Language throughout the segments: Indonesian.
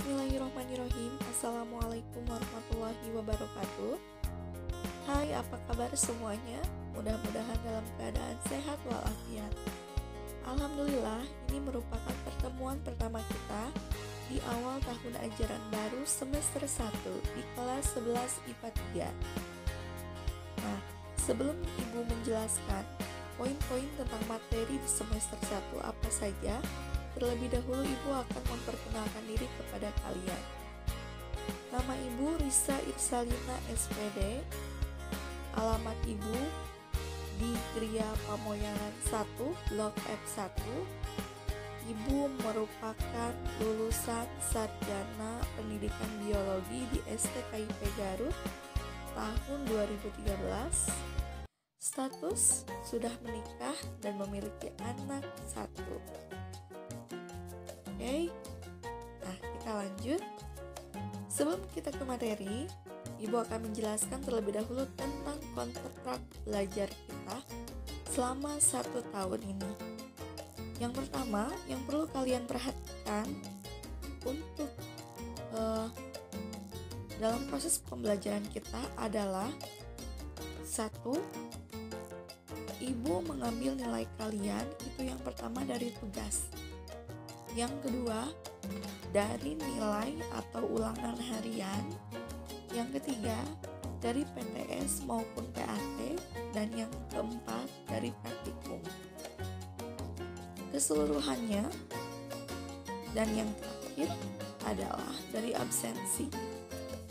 Bismillahirrahmanirrahim Assalamualaikum warahmatullahi wabarakatuh Hai apa kabar semuanya Mudah-mudahan dalam keadaan sehat walafiat Alhamdulillah ini merupakan pertemuan pertama kita Di awal tahun ajaran baru semester 1 Di kelas 11 IPA 3 Nah sebelum ibu menjelaskan Poin-poin tentang materi di semester 1 apa saja Terlebih dahulu ibu akan memperkenalkan diri kepada kalian. Nama ibu Risa Irsalina SPD. Alamat ibu di Gria Pamoyanan 1, Blok F1. Ibu merupakan lulusan sarjana pendidikan biologi di STKIP Garut tahun 2013 status sudah menikah dan memiliki anak satu okay? Nah, kita lanjut. Sebelum kita ke materi, Ibu akan menjelaskan terlebih dahulu tentang kontrak belajar kita selama satu tahun ini. Yang pertama, yang perlu kalian perhatikan untuk uh, dalam proses pembelajaran kita adalah satu, ibu mengambil nilai kalian itu yang pertama dari tugas. Yang kedua, dari nilai atau ulangan harian. Yang ketiga, dari PTS maupun PAT dan yang keempat dari praktikum. Keseluruhannya dan yang terakhir adalah dari absensi.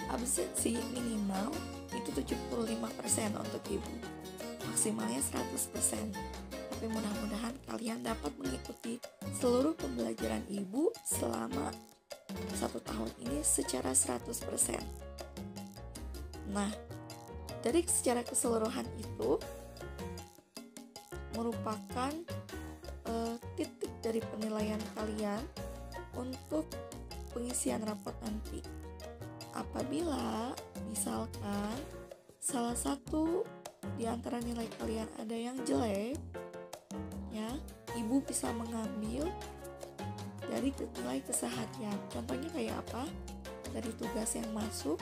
Absensi minimal itu 75% untuk ibu, maksimalnya 100% tapi mudah-mudahan kalian dapat mengikuti seluruh pembelajaran ibu selama satu tahun ini secara 100%. Nah, dari secara keseluruhan itu merupakan uh, titik dari penilaian kalian untuk pengisian rapot nanti. Apabila misalkan salah satu di antara nilai kalian ada yang jelek, tubuh bisa mengambil dari nilai kesehatnya Contohnya kayak apa? Dari tugas yang masuk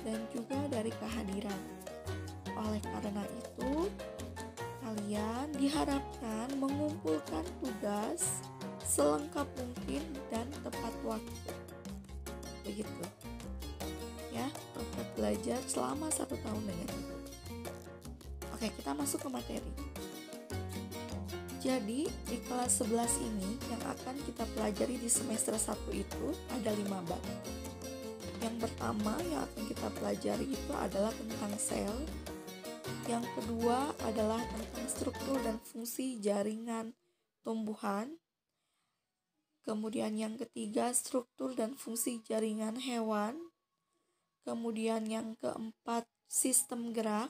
dan juga dari kehadiran. Oleh karena itu, kalian diharapkan mengumpulkan tugas selengkap mungkin dan tepat waktu. Begitu. Ya, tetap belajar selama satu tahun dengan itu. Oke, kita masuk ke materi. Jadi, di kelas 11 ini yang akan kita pelajari di semester 1 itu ada 5 bab. Yang pertama yang akan kita pelajari itu adalah tentang sel. Yang kedua adalah tentang struktur dan fungsi jaringan tumbuhan. Kemudian yang ketiga struktur dan fungsi jaringan hewan. Kemudian yang keempat sistem gerak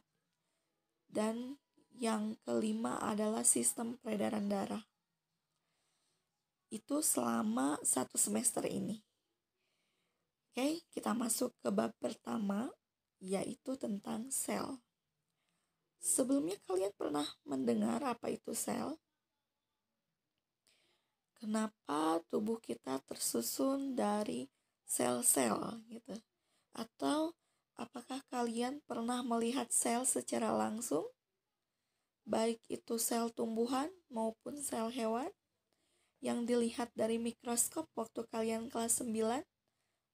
dan yang kelima adalah sistem peredaran darah. Itu selama satu semester ini. Oke, kita masuk ke bab pertama, yaitu tentang sel. Sebelumnya kalian pernah mendengar apa itu sel? Kenapa tubuh kita tersusun dari sel-sel gitu? Atau apakah kalian pernah melihat sel secara langsung? baik itu sel tumbuhan maupun sel hewan yang dilihat dari mikroskop waktu kalian kelas 9,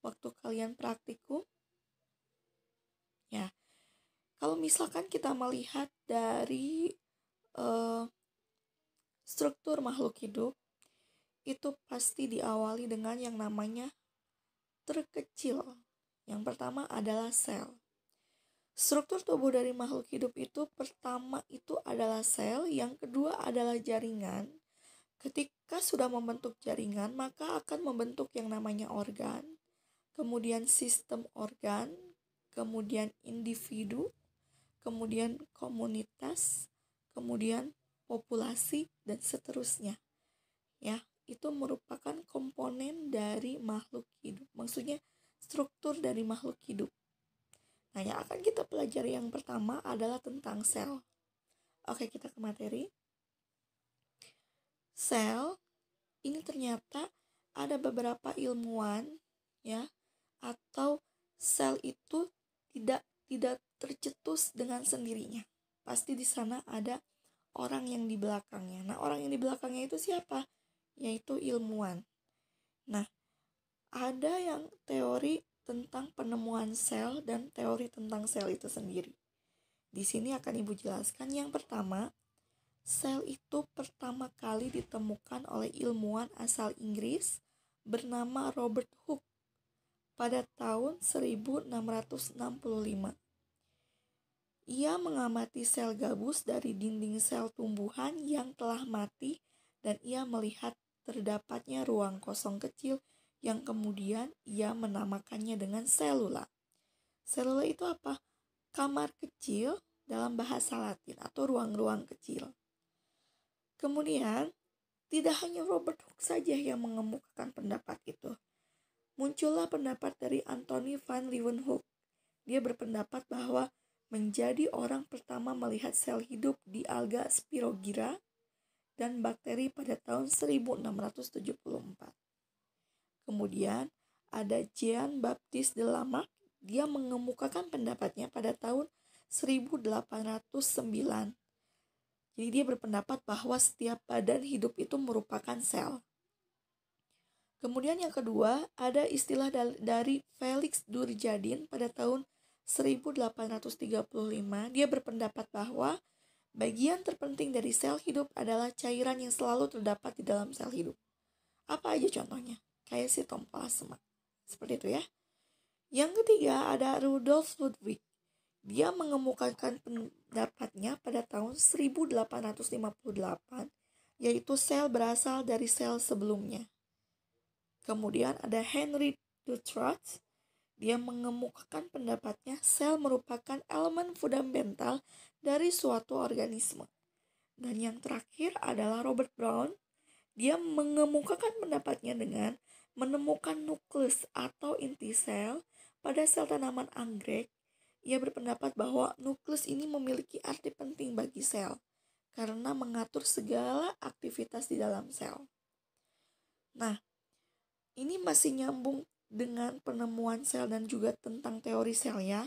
waktu kalian praktikum. Ya. Kalau misalkan kita melihat dari uh, struktur makhluk hidup itu pasti diawali dengan yang namanya terkecil. Yang pertama adalah sel. Struktur tubuh dari makhluk hidup itu pertama itu adalah sel, yang kedua adalah jaringan. Ketika sudah membentuk jaringan, maka akan membentuk yang namanya organ, kemudian sistem organ, kemudian individu, kemudian komunitas, kemudian populasi dan seterusnya. Ya, itu merupakan komponen dari makhluk hidup. Maksudnya struktur dari makhluk hidup. Nah, yang akan kita pelajari yang pertama adalah tentang sel. Oke, kita ke materi. Sel ini ternyata ada beberapa ilmuwan ya atau sel itu tidak tidak tercetus dengan sendirinya. Pasti di sana ada orang yang di belakangnya. Nah, orang yang di belakangnya itu siapa? Yaitu ilmuwan. Nah, ada yang teori tentang penemuan sel dan teori tentang sel itu sendiri. Di sini akan Ibu jelaskan yang pertama, sel itu pertama kali ditemukan oleh ilmuwan asal Inggris bernama Robert Hooke pada tahun 1665. Ia mengamati sel gabus dari dinding sel tumbuhan yang telah mati dan ia melihat terdapatnya ruang kosong kecil yang kemudian ia menamakannya dengan selula. Selula itu apa? kamar kecil dalam bahasa Latin atau ruang-ruang kecil. Kemudian, tidak hanya Robert Hooke saja yang mengemukakan pendapat itu. Muncullah pendapat dari Anthony van Leeuwenhoek. Dia berpendapat bahwa menjadi orang pertama melihat sel hidup di alga spirogyra dan bakteri pada tahun 1674. Kemudian ada Jean Baptiste de Lamarck dia mengemukakan pendapatnya pada tahun 1809. Jadi dia berpendapat bahwa setiap badan hidup itu merupakan sel. Kemudian yang kedua, ada istilah dari Felix Durjadin pada tahun 1835. Dia berpendapat bahwa bagian terpenting dari sel hidup adalah cairan yang selalu terdapat di dalam sel hidup. Apa aja contohnya? Kayak sitoplasma. Seperti itu ya. Yang ketiga ada Rudolf Ludwig. Dia mengemukakan pendapatnya pada tahun 1858 yaitu sel berasal dari sel sebelumnya. Kemudian ada Henry Dutrat. Dia mengemukakan pendapatnya sel merupakan elemen fundamental dari suatu organisme. Dan yang terakhir adalah Robert Brown. Dia mengemukakan pendapatnya dengan menemukan nukleus atau inti sel pada sel tanaman anggrek, ia berpendapat bahwa nukleus ini memiliki arti penting bagi sel karena mengatur segala aktivitas di dalam sel. Nah, ini masih nyambung dengan penemuan sel dan juga tentang teori sel ya.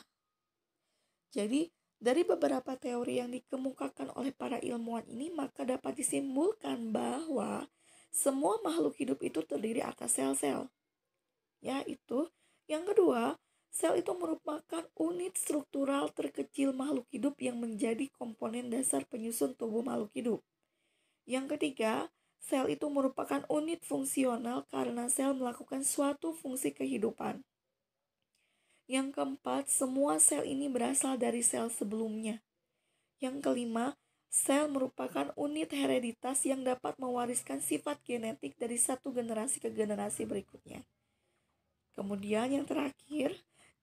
Jadi, dari beberapa teori yang dikemukakan oleh para ilmuwan ini, maka dapat disimpulkan bahwa semua makhluk hidup itu terdiri atas sel-sel. Yaitu, yang kedua, Sel itu merupakan unit struktural terkecil makhluk hidup yang menjadi komponen dasar penyusun tubuh makhluk hidup. Yang ketiga, sel itu merupakan unit fungsional karena sel melakukan suatu fungsi kehidupan. Yang keempat, semua sel ini berasal dari sel sebelumnya. Yang kelima, sel merupakan unit hereditas yang dapat mewariskan sifat genetik dari satu generasi ke generasi berikutnya. Kemudian yang terakhir,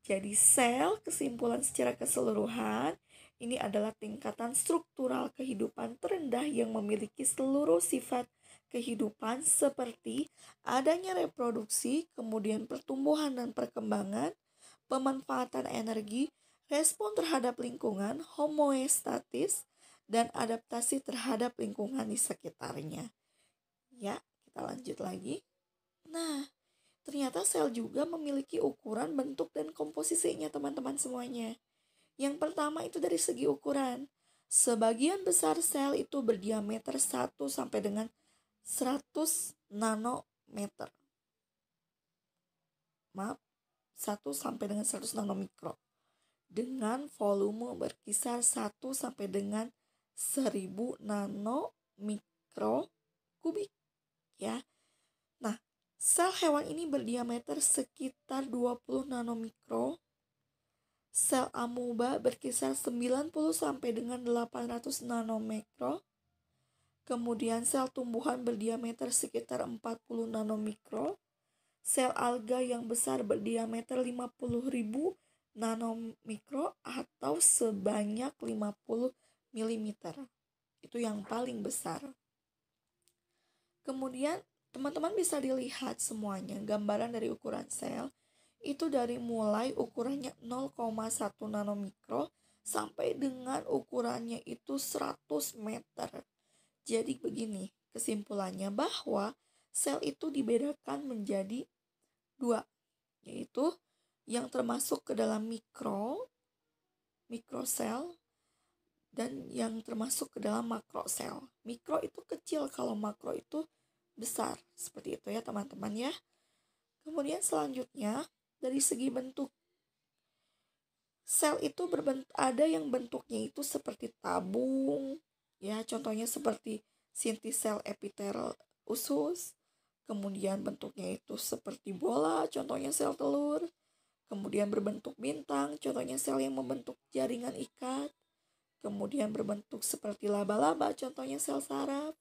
jadi sel kesimpulan secara keseluruhan ini adalah tingkatan struktural kehidupan terendah yang memiliki seluruh sifat kehidupan seperti adanya reproduksi, kemudian pertumbuhan dan perkembangan, pemanfaatan energi, respon terhadap lingkungan, homeostatis, dan adaptasi terhadap lingkungan di sekitarnya. Ya, kita lanjut lagi. Nah, Ternyata sel juga memiliki ukuran, bentuk, dan komposisinya teman-teman semuanya. Yang pertama itu dari segi ukuran. Sebagian besar sel itu berdiameter 1 sampai dengan 100 nanometer. Maaf, 1 sampai dengan 100 nanomikro. Dengan volume berkisar 1 sampai dengan 1000 nanomikro kubik. Ya, Nah, Sel hewan ini berdiameter sekitar 20 nanomikro. Sel amuba berkisar 90 sampai dengan 800 nanomikro. Kemudian sel tumbuhan berdiameter sekitar 40 nanomikro. Sel alga yang besar berdiameter 50.000 nanomikro atau sebanyak 50 mm. Itu yang paling besar. Kemudian teman-teman bisa dilihat semuanya gambaran dari ukuran sel itu dari mulai ukurannya 0,1 nanomikro sampai dengan ukurannya itu 100 meter. Jadi begini, kesimpulannya bahwa sel itu dibedakan menjadi dua, yaitu yang termasuk ke dalam mikro, mikrosel, dan yang termasuk ke dalam makrosel. Mikro itu kecil, kalau makro itu besar. Seperti itu ya teman-teman ya. Kemudian selanjutnya dari segi bentuk. Sel itu berbentuk ada yang bentuknya itu seperti tabung ya, contohnya seperti sinti sel epitel usus. Kemudian bentuknya itu seperti bola, contohnya sel telur. Kemudian berbentuk bintang, contohnya sel yang membentuk jaringan ikat. Kemudian berbentuk seperti laba-laba, contohnya sel saraf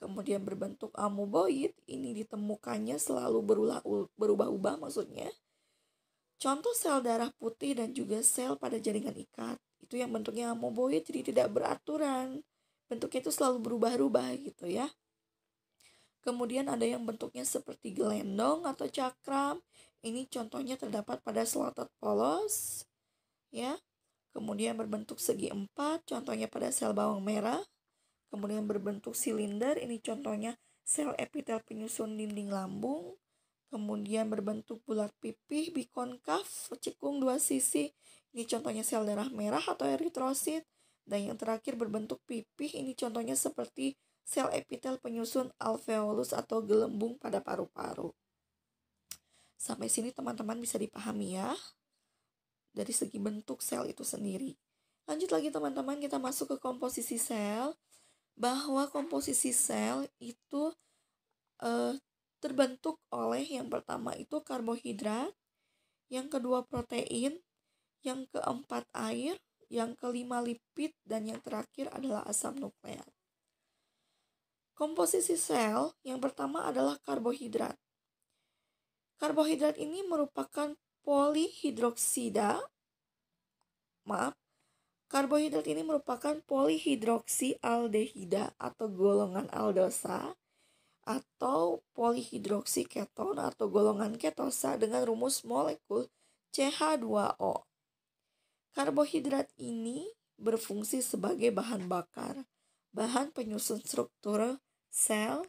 kemudian berbentuk amuboid, ini ditemukannya selalu berubah-ubah maksudnya. Contoh sel darah putih dan juga sel pada jaringan ikat, itu yang bentuknya amuboid jadi tidak beraturan. Bentuknya itu selalu berubah-ubah gitu ya. Kemudian ada yang bentuknya seperti gelendong atau cakram. Ini contohnya terdapat pada selotot polos. Ya. Kemudian berbentuk segi empat, contohnya pada sel bawang merah kemudian berbentuk silinder ini contohnya sel epitel penyusun dinding lambung kemudian berbentuk bulat pipih bikonkaf cekung dua sisi ini contohnya sel darah merah atau eritrosit dan yang terakhir berbentuk pipih ini contohnya seperti sel epitel penyusun alveolus atau gelembung pada paru-paru. Sampai sini teman-teman bisa dipahami ya dari segi bentuk sel itu sendiri. Lanjut lagi teman-teman kita masuk ke komposisi sel bahwa komposisi sel itu eh, terbentuk oleh yang pertama itu karbohidrat, yang kedua protein, yang keempat air, yang kelima lipid, dan yang terakhir adalah asam nukleat. Komposisi sel yang pertama adalah karbohidrat. Karbohidrat ini merupakan polihidroksida, maaf, Karbohidrat ini merupakan aldehida atau golongan aldosa atau polihidroksi keton atau golongan ketosa dengan rumus molekul CH2O. Karbohidrat ini berfungsi sebagai bahan bakar, bahan penyusun struktur sel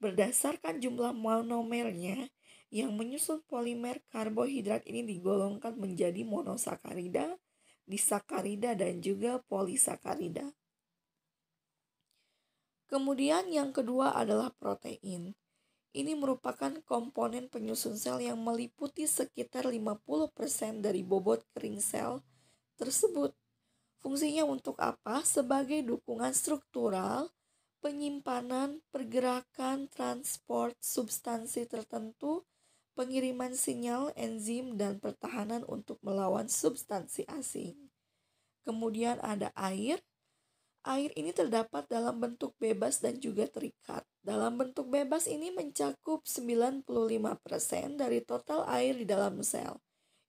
berdasarkan jumlah monomernya yang menyusun polimer karbohidrat ini digolongkan menjadi monosakarida disakarida dan juga polisakarida. Kemudian yang kedua adalah protein. Ini merupakan komponen penyusun sel yang meliputi sekitar 50% dari bobot kering sel tersebut. Fungsinya untuk apa? Sebagai dukungan struktural, penyimpanan, pergerakan, transport substansi tertentu, pengiriman sinyal enzim dan pertahanan untuk melawan substansi asing. Kemudian ada air. Air ini terdapat dalam bentuk bebas dan juga terikat. Dalam bentuk bebas ini mencakup 95% dari total air di dalam sel.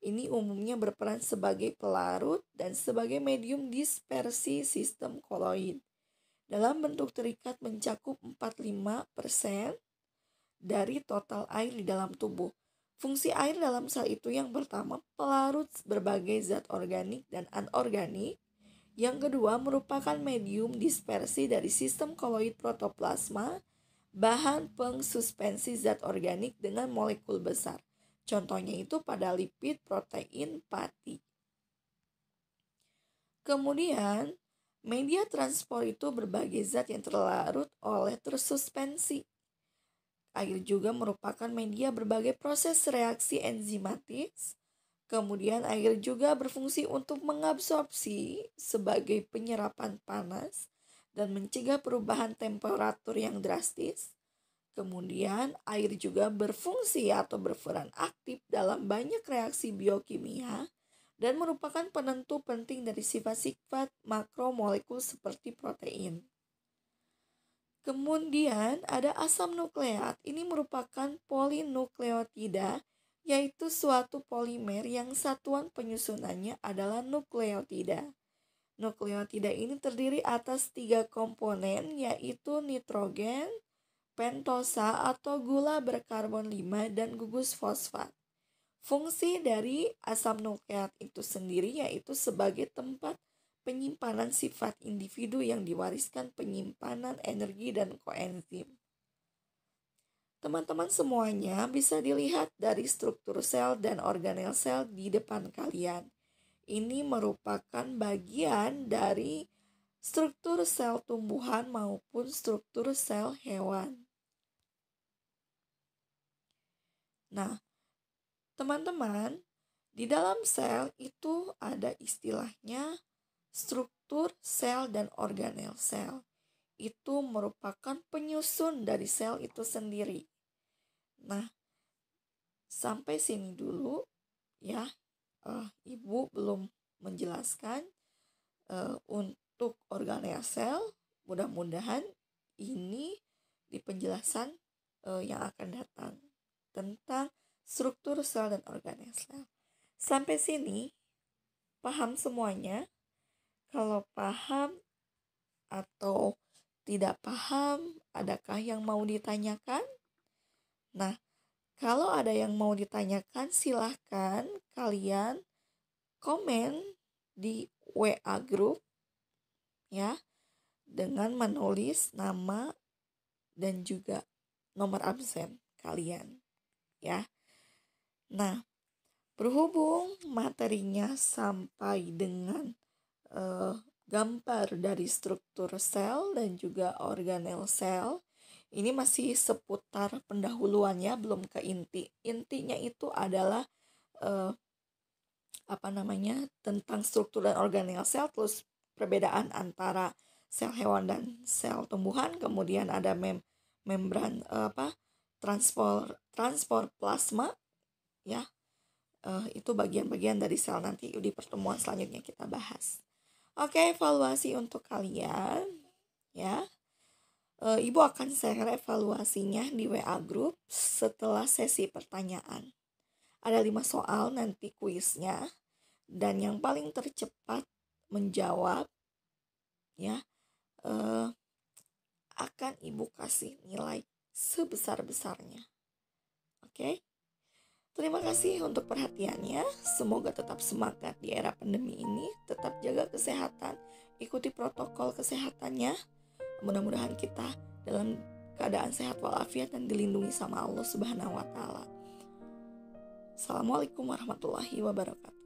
Ini umumnya berperan sebagai pelarut dan sebagai medium dispersi sistem koloid. Dalam bentuk terikat mencakup 45% dari total air di dalam tubuh. Fungsi air dalam sel itu yang pertama pelarut berbagai zat organik dan anorganik. Yang kedua merupakan medium dispersi dari sistem koloid protoplasma, bahan pengsuspensi zat organik dengan molekul besar. Contohnya itu pada lipid, protein, pati. Kemudian, media transport itu berbagai zat yang terlarut oleh tersuspensi. Air juga merupakan media berbagai proses reaksi enzimatis. Kemudian air juga berfungsi untuk mengabsorpsi sebagai penyerapan panas dan mencegah perubahan temperatur yang drastis. Kemudian air juga berfungsi atau berperan aktif dalam banyak reaksi biokimia dan merupakan penentu penting dari sifat-sifat makromolekul seperti protein. Kemudian ada asam nukleat. Ini merupakan polinukleotida, yaitu suatu polimer yang satuan penyusunannya adalah nukleotida. Nukleotida ini terdiri atas tiga komponen yaitu nitrogen, pentosa atau gula berkarbon 5 dan gugus fosfat. Fungsi dari asam nukleat itu sendiri yaitu sebagai tempat penyimpanan sifat individu yang diwariskan penyimpanan energi dan koenzim. Teman-teman semuanya bisa dilihat dari struktur sel dan organel sel di depan kalian. Ini merupakan bagian dari struktur sel tumbuhan maupun struktur sel hewan. Nah, teman-teman, di dalam sel itu ada istilahnya struktur sel dan organel sel itu merupakan penyusun dari sel itu sendiri. Nah, sampai sini dulu ya, uh, ibu belum menjelaskan uh, untuk organel sel. Mudah-mudahan ini di penjelasan uh, yang akan datang tentang struktur sel dan organel sel. Sampai sini paham semuanya? Kalau paham atau tidak paham, adakah yang mau ditanyakan? Nah, kalau ada yang mau ditanyakan, silahkan kalian komen di WA group ya dengan menulis nama dan juga nomor absen kalian ya. Nah, berhubung materinya sampai dengan uh, gambar dari struktur sel dan juga organel sel. Ini masih seputar pendahuluannya belum ke inti. Intinya itu adalah uh, apa namanya tentang struktur dan organel sel terus perbedaan antara sel hewan dan sel tumbuhan kemudian ada mem membran uh, apa transport transport plasma ya uh, itu bagian-bagian dari sel nanti di pertemuan selanjutnya kita bahas Oke, evaluasi untuk kalian ya. E, Ibu akan share evaluasinya di WA group setelah sesi pertanyaan. Ada lima soal nanti kuisnya dan yang paling tercepat menjawab ya e, akan Ibu kasih nilai sebesar-besarnya. Oke. Okay? Terima kasih untuk perhatiannya. Semoga tetap semangat di era pandemi ini, tetap jaga kesehatan, ikuti protokol kesehatannya. Mudah-mudahan kita dalam keadaan sehat walafiat dan dilindungi sama Allah Subhanahu wa taala. Assalamualaikum warahmatullahi wabarakatuh.